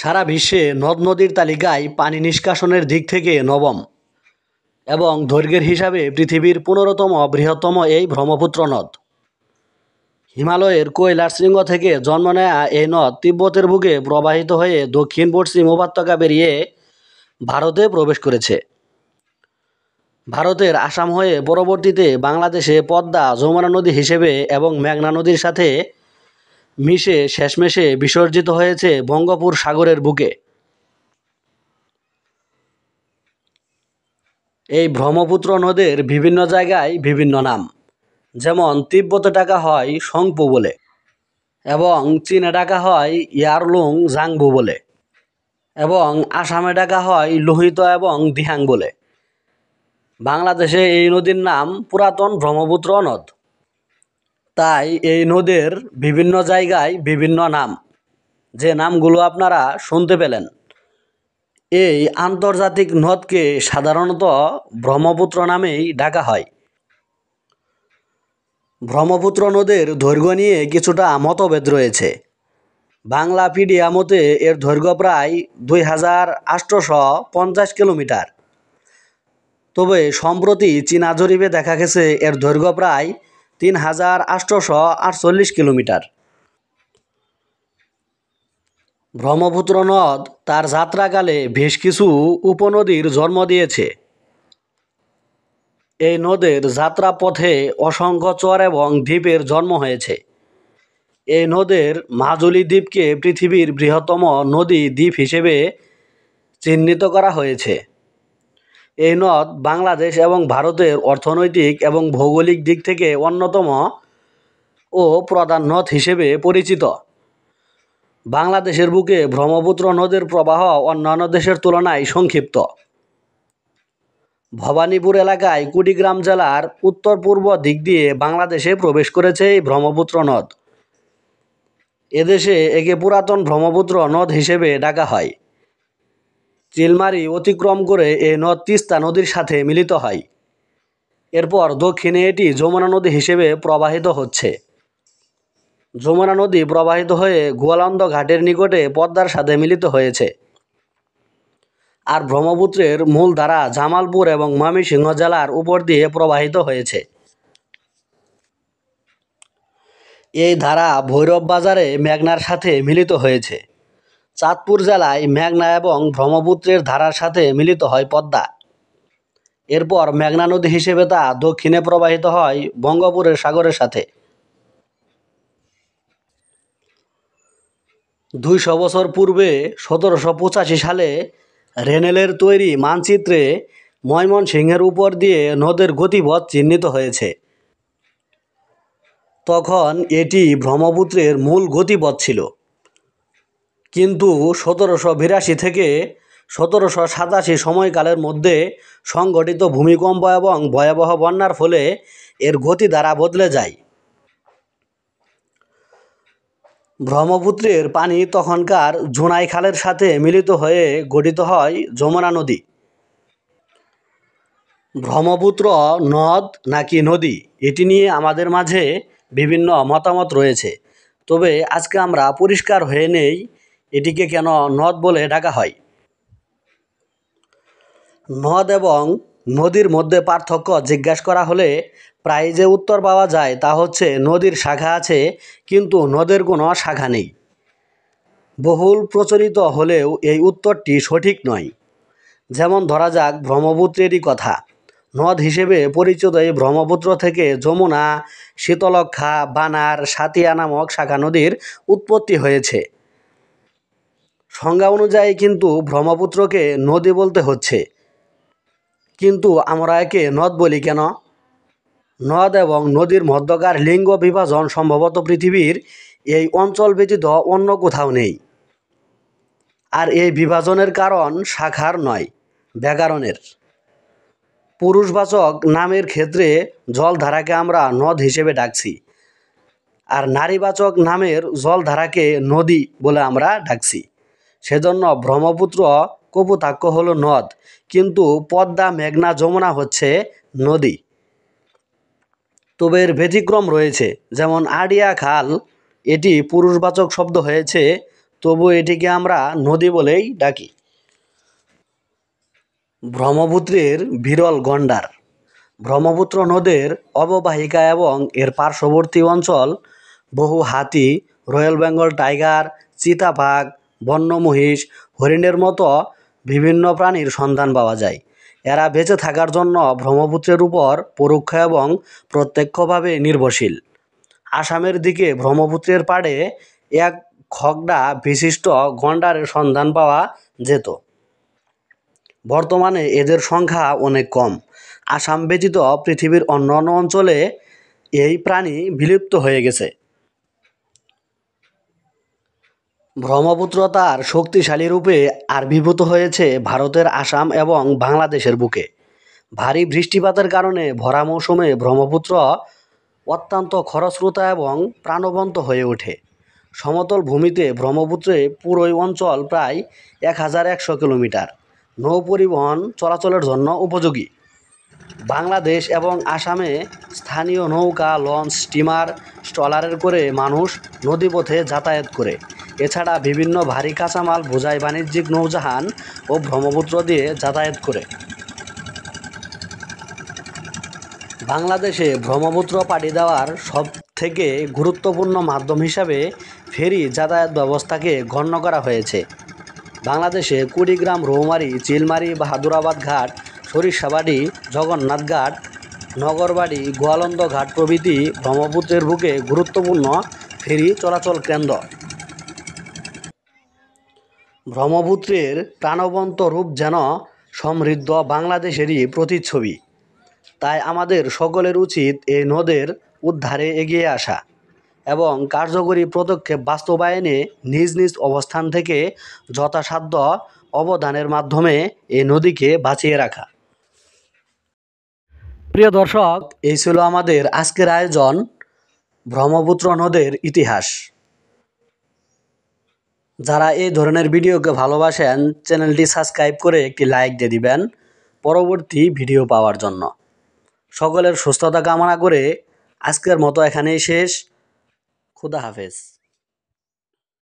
সারা বিশ্বে নদ নদীর তালিকায় পানি নিষ্কাশনের দিক থেকে নবম এবং দৈর্ঘ্যের হিসাবে পৃথিবীর পনেরোতম বৃহত্তম এই ব্রহ্মপুত্র নদ হিমালয়ের কৈলাস শৃঙ্গ থেকে জন্ম নেয়া এই নদ তিব্বতের বুকে প্রবাহিত হয়ে দক্ষিণ পশ্চিম উপত্যকা বেরিয়ে ভারতে প্রবেশ করেছে ভারতের আসাম হয়ে পরবর্তীতে বাংলাদেশে পদ্মা যমুনা নদী হিসেবে এবং মেঘনা নদীর সাথে মিশে শেষমেশে বিসর্জিত হয়েছে বঙ্গোপুর সাগরের বুকে এই ব্রহ্মপুত্র নদের বিভিন্ন জায়গায় বিভিন্ন নাম যেমন তিব্বতে ডাকা হয় সংপু বলে এবং চীনে ডাকা হয় ইয়ারলুং জাংবু বলে এবং আসামে ডাকা হয় লোহিত এবং দিহাং বলে বাংলাদেশে এই নদীর নাম পুরাতন ব্রহ্মপুত্র নদ তাই এই নদীর বিভিন্ন জায়গায় বিভিন্ন নাম যে নামগুলো আপনারা শুনতে পেলেন এই আন্তর্জাতিক নদকে সাধারণত ব্রহ্মপুত্র নামেই ডাকা হয় ব্রহ্মপুত্র নদের দৈর্ঘ্য নিয়ে কিছুটা মতভেদ রয়েছে বাংলা পিডিয়া মতে এর দৈর্ঘ্য প্রায় দুই হাজার আটশোশো পঞ্চাশ কিলোমিটার তবে সম্প্রতি চীনা জরিপে দেখা গেছে এর দৈর্ঘ্য প্রায় তিন হাজার আটশোশো আটচল্লিশ কিলোমিটার ব্রহ্মপুত্র নদ তার যাত্রাকালে বেশ কিছু উপনদীর জন্ম দিয়েছে এই নদের যাত্রাপথে অসংখ্য চর এবং দ্বীপের জন্ম হয়েছে এই নদের মাজুলি দ্বীপকে পৃথিবীর বৃহত্তম নদী দ্বীপ হিসেবে চিহ্নিত করা হয়েছে এই নদ বাংলাদেশ এবং ভারতের অর্থনৈতিক এবং ভৌগোলিক দিক থেকে অন্যতম ও প্রধান নদ হিসেবে পরিচিত বাংলাদেশের বুকে ব্রহ্মপুত্র নদের প্রবাহ অন্যান্য দেশের তুলনায় সংক্ষিপ্ত ভবানীপুর এলাকায় কুড়িগ্রাম জেলার উত্তর পূর্ব দিক দিয়ে বাংলাদেশে প্রবেশ করেছে এই ব্রহ্মপুত্র নদ এদেশে একে পুরাতন ব্রহ্মপুত্র নদ হিসেবে ডাকা হয় চিলমারি অতিক্রম করে এ নদ তিস্তা নদীর সাথে মিলিত হয় এরপর দক্ষিণে এটি যমুনা নদী হিসেবে প্রবাহিত হচ্ছে যমুনা নদী প্রবাহিত হয়ে গোয়ালন্দ ঘাটের নিকটে পদ্মার সাথে মিলিত হয়েছে আর ব্রহ্মপুত্রের মূল ধারা জামালপুর এবং ময়মনসিংহ জেলার উপর দিয়ে প্রবাহিত হয়েছে এই ধারা ভৈরব বাজারে মেঘনার সাথে মিলিত হয়েছে চাঁদপুর জেলায় মেঘনা এবং ব্রহ্মপুত্রের ধারার সাথে মিলিত হয় পদ্মা এরপর মেঘনা নদী হিসেবে তা দক্ষিণে প্রবাহিত হয় বঙ্গোপুরের সাগরের সাথে দুইশো বছর পূর্বে সতেরোশো পঁচাশি সালে রেনেলের তৈরি মানচিত্রে ময়মনসিংহের উপর দিয়ে নদের গতিপথ চিহ্নিত হয়েছে তখন এটি ব্রহ্মপুত্রের মূল গতিপথ ছিল কিন্তু সতেরোশো বিরাশি থেকে সতেরোশো সাতাশি সময়কালের মধ্যে সংঘটিত ভূমিকম্প এবং ভয়াবহ বন্যার ফলে এর গতি দ্বারা বদলে যায় ব্রহ্মপুত্রের পানি তখনকার জুনাই খালের সাথে মিলিত হয়ে গঠিত হয় যমুনা নদী ব্রহ্মপুত্র নদ নাকি নদী এটি নিয়ে আমাদের মাঝে বিভিন্ন মতামত রয়েছে তবে আজকে আমরা পরিষ্কার হয়ে নেই এটিকে কেন নদ বলে ডাকা হয় নদ এবং নদীর মধ্যে পার্থক্য জিজ্ঞাস করা হলে প্রায় যে উত্তর পাওয়া যায় তা হচ্ছে নদীর শাখা আছে কিন্তু নদের কোনো শাখা নেই বহুল প্রচলিত হলেও এই উত্তরটি সঠিক নয় যেমন ধরা যাক ব্রহ্মপুত্রেরই কথা নদ হিসেবে পরিচিত এই ব্রহ্মপুত্র থেকে যমুনা শীতলক্ষা বানার সাতিয়া নামক শাখা নদীর উৎপত্তি হয়েছে সংজ্ঞা অনুযায়ী কিন্তু ব্রহ্মপুত্রকে নদী বলতে হচ্ছে কিন্তু আমরা একে নদ বলি কেন নদ এবং নদীর মধ্যকার লিঙ্গ বিভাজন সম্ভবত পৃথিবীর এই অঞ্চল ব্যতীত অন্য কোথাও নেই আর এই বিভাজনের কারণ শাখার নয় ব্যাকরণের পুরুষবাচক নামের ক্ষেত্রে জলধারাকে আমরা নদ হিসেবে ডাকছি আর নারীবাচক নামের জলধারাকে নদী বলে আমরা ডাকছি সেজন্য ব্রহ্মপুত্র কপুতাক্ষ হলো নদ কিন্তু পদ্মা মেঘনা যমুনা হচ্ছে নদী তবে এর ব্যতিক্রম রয়েছে যেমন আড়িয়া খাল এটি পুরুষবাচক শব্দ হয়েছে তবু এটিকে আমরা নদী বলেই ডাকি ব্রহ্মপুত্রের বিরল গণ্ডার ব্রহ্মপুত্র নদের অববাহিকা এবং এর পার্শ্ববর্তী অঞ্চল বহু হাতি রয়্যাল বেঙ্গল টাইগার চিতাবাঘ বন্য মহিষ হরিণের মতো বিভিন্ন প্রাণীর সন্ধান পাওয়া যায় এরা বেঁচে থাকার জন্য ব্রহ্মপুত্রের উপর পরোক্ষ এবং প্রত্যক্ষভাবে নির্ভরশীল আসামের দিকে ব্রহ্মপুত্রের পাড়ে এক খগডা বিশিষ্ট গন্ডারের সন্ধান পাওয়া যেত বর্তমানে এদের সংখ্যা অনেক কম আসাম ব্যতীত পৃথিবীর অন্যান্য অঞ্চলে এই প্রাণী বিলুপ্ত হয়ে গেছে ব্রহ্মপুত্র তার শক্তিশালী রূপে আবির্ভূত হয়েছে ভারতের আসাম এবং বাংলাদেশের বুকে ভারী বৃষ্টিপাতের কারণে ভরা মৌসুমে ব্রহ্মপুত্র অত্যন্ত খরস্রোতা এবং প্রাণবন্ত হয়ে ওঠে সমতল ভূমিতে ব্রহ্মপুত্রে পুরোই অঞ্চল প্রায় এক হাজার একশো কিলোমিটার নৌ পরিবহন চলাচলের জন্য উপযোগী বাংলাদেশ এবং আসামে স্থানীয় নৌকা লঞ্চ স্টিমার স্ট্রলারের করে মানুষ নদীপথে যাতায়াত করে এছাড়া বিভিন্ন ভারী কাঁচামাল বোঝাই বাণিজ্যিক নৌজাহান ও ব্রহ্মপুত্র দিয়ে যাতায়াত করে বাংলাদেশে ব্রহ্মপুত্র পাড়ি দেওয়ার সব থেকে গুরুত্বপূর্ণ মাধ্যম হিসাবে ফেরি যাতায়াত ব্যবস্থাকে গণ্য করা হয়েছে বাংলাদেশে কুড়িগ্রাম রৌমারি চিলমারি বাহাদুরাবাদ ঘাট সরিষাবাড়ি জগন্নাথ ঘাট নগরবাড়ি গোয়ালন্দ ঘাট প্রভৃতি ব্রহ্মপুত্রের বুকে গুরুত্বপূর্ণ ফেরি চলাচল কেন্দ্র ব্রহ্মপুত্রের প্রাণবন্ত রূপ যেন সমৃদ্ধ বাংলাদেশেরই প্রতিচ্ছবি তাই আমাদের সকলের উচিত এই নদের উদ্ধারে এগিয়ে আসা এবং কার্যকরী পদক্ষেপ বাস্তবায়নে নিজ নিজ অবস্থান থেকে যথাসাধ্য অবদানের মাধ্যমে এই নদীকে বাঁচিয়ে রাখা প্রিয় দর্শক এই ছিল আমাদের আজকের আয়োজন ব্রহ্মপুত্র নদের ইতিহাস যারা এই ধরনের ভিডিওকে ভালোবাসেন চ্যানেলটি সাবস্ক্রাইব করে একটি লাইক দিয়ে দিবেন পরবর্তী ভিডিও পাওয়ার জন্য সকলের সুস্থতা কামনা করে আজকের মতো এখানেই শেষ খুদা হাফেজ